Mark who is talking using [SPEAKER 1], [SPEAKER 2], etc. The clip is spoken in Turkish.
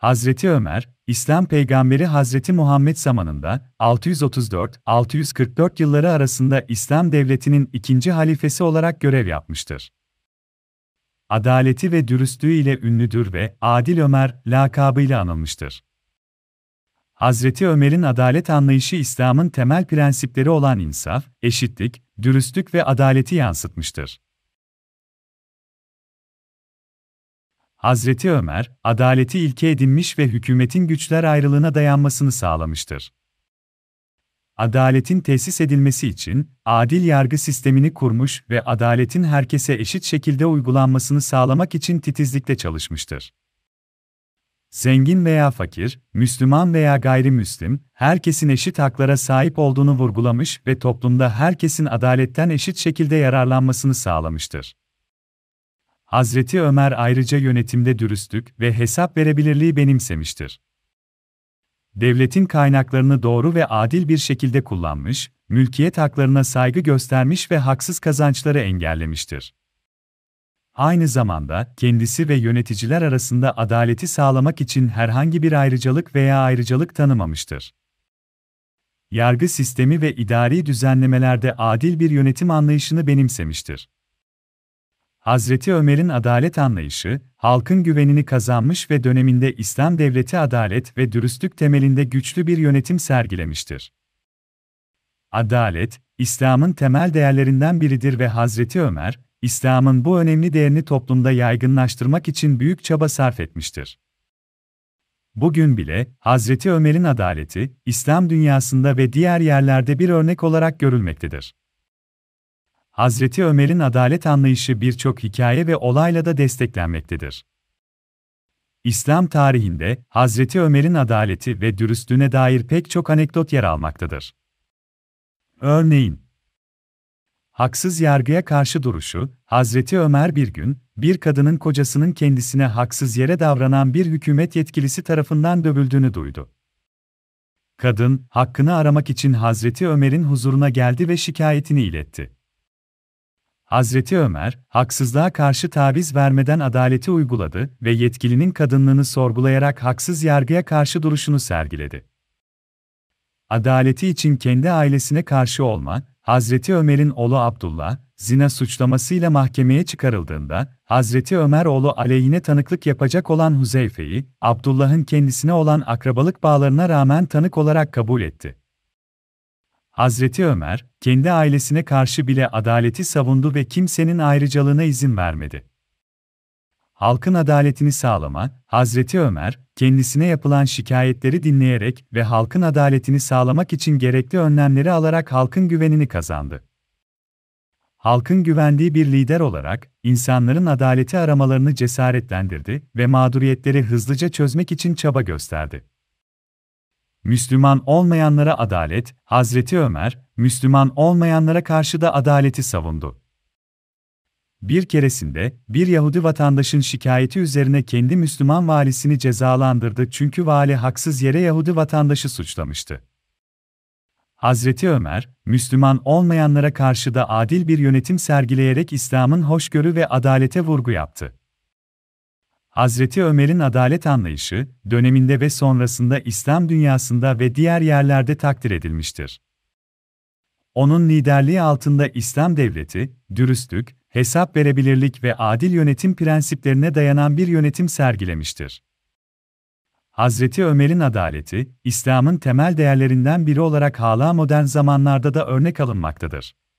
[SPEAKER 1] Hazreti Ömer, İslam peygamberi Hazreti Muhammed zamanında 634-644 yılları arasında İslam devletinin ikinci halifesi olarak görev yapmıştır. Adaleti ve dürüstlüğü ile ünlüdür ve Adil Ömer lakabıyla anılmıştır. Hazreti Ömer'in adalet anlayışı İslam'ın temel prensipleri olan insaf, eşitlik, dürüstlük ve adaleti yansıtmıştır. Hazreti Ömer, adaleti ilke edinmiş ve hükümetin güçler ayrılığına dayanmasını sağlamıştır. Adaletin tesis edilmesi için adil yargı sistemini kurmuş ve adaletin herkese eşit şekilde uygulanmasını sağlamak için titizlikle çalışmıştır. Zengin veya fakir, Müslüman veya gayrimüslim, herkesin eşit haklara sahip olduğunu vurgulamış ve toplumda herkesin adaletten eşit şekilde yararlanmasını sağlamıştır. Hazreti Ömer ayrıca yönetimde dürüstlük ve hesap verebilirliği benimsemiştir. Devletin kaynaklarını doğru ve adil bir şekilde kullanmış, mülkiyet haklarına saygı göstermiş ve haksız kazançları engellemiştir. Aynı zamanda kendisi ve yöneticiler arasında adaleti sağlamak için herhangi bir ayrıcalık veya ayrıcalık tanımamıştır. Yargı sistemi ve idari düzenlemelerde adil bir yönetim anlayışını benimsemiştir. Hazreti Ömer'in adalet anlayışı, halkın güvenini kazanmış ve döneminde İslam devleti adalet ve dürüstlük temelinde güçlü bir yönetim sergilemiştir. Adalet, İslam'ın temel değerlerinden biridir ve Hazreti Ömer, İslam'ın bu önemli değerini toplumda yaygınlaştırmak için büyük çaba sarf etmiştir. Bugün bile Hazreti Ömer'in adaleti İslam dünyasında ve diğer yerlerde bir örnek olarak görülmektedir. Hazreti Ömer'in adalet anlayışı birçok hikaye ve olayla da desteklenmektedir. İslam tarihinde Hazreti Ömer'in adaleti ve dürüstlüğüne dair pek çok anekdot yer almaktadır. Örneğin, haksız yargıya karşı duruşu, Hazreti Ömer bir gün, bir kadının kocasının kendisine haksız yere davranan bir hükümet yetkilisi tarafından dövüldüğünü duydu. Kadın, hakkını aramak için Hazreti Ömer'in huzuruna geldi ve şikayetini iletti. Hazreti Ömer, haksızlığa karşı taviz vermeden adaleti uyguladı ve yetkilinin kadınlığını sorgulayarak haksız yargıya karşı duruşunu sergiledi. Adaleti için kendi ailesine karşı olma, Hazreti Ömer'in oğlu Abdullah, zina suçlamasıyla mahkemeye çıkarıldığında, Hazreti Ömer oğlu aleyhine tanıklık yapacak olan Huzeyfe'yi, Abdullah'ın kendisine olan akrabalık bağlarına rağmen tanık olarak kabul etti. Hazreti Ömer, kendi ailesine karşı bile adaleti savundu ve kimsenin ayrıcalığına izin vermedi. Halkın adaletini sağlama, Hazreti Ömer, kendisine yapılan şikayetleri dinleyerek ve halkın adaletini sağlamak için gerekli önlemleri alarak halkın güvenini kazandı. Halkın güvendiği bir lider olarak, insanların adaleti aramalarını cesaretlendirdi ve mağduriyetleri hızlıca çözmek için çaba gösterdi. Müslüman olmayanlara adalet, Hazreti Ömer, Müslüman olmayanlara karşı da adaleti savundu. Bir keresinde, bir Yahudi vatandaşın şikayeti üzerine kendi Müslüman valisini cezalandırdı çünkü vali haksız yere Yahudi vatandaşı suçlamıştı. Hazreti Ömer, Müslüman olmayanlara karşı da adil bir yönetim sergileyerek İslam'ın hoşgörü ve adalete vurgu yaptı. Hazreti Ömer'in adalet anlayışı, döneminde ve sonrasında İslam dünyasında ve diğer yerlerde takdir edilmiştir. Onun liderliği altında İslam devleti, dürüstlük, hesap verebilirlik ve adil yönetim prensiplerine dayanan bir yönetim sergilemiştir. Hazreti Ömer'in adaleti, İslam'ın temel değerlerinden biri olarak hala modern zamanlarda da örnek alınmaktadır.